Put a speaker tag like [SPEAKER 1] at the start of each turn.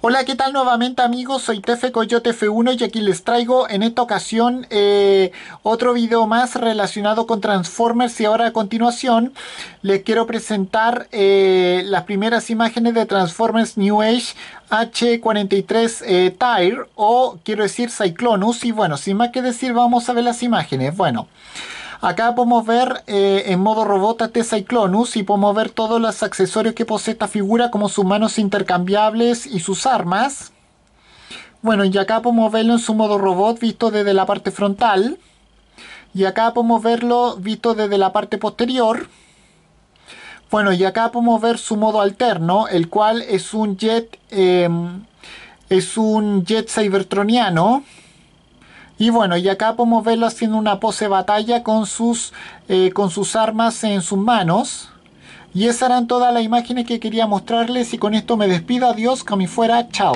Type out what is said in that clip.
[SPEAKER 1] Hola, ¿qué tal nuevamente amigos? Soy Tefe Coyote F1 y aquí les traigo en esta ocasión eh, otro video más relacionado con Transformers y ahora a continuación les quiero presentar eh, las primeras imágenes de Transformers New Age H43 Tire eh, o quiero decir Cyclonus y bueno, sin más que decir vamos a ver las imágenes. Bueno. Acá podemos ver eh, en modo robot a este Cyclonus y podemos ver todos los accesorios que posee esta figura como sus manos intercambiables y sus armas. Bueno, y acá podemos verlo en su modo robot visto desde la parte frontal. Y acá podemos verlo visto desde la parte posterior. Bueno, y acá podemos ver su modo alterno, el cual es un jet... Em, es un jet cybertroniano y bueno, y acá podemos verlo haciendo una pose batalla con sus, eh, con sus armas en sus manos. Y esas eran todas las imágenes que quería mostrarles y con esto me despido, adiós, como fuera, chao.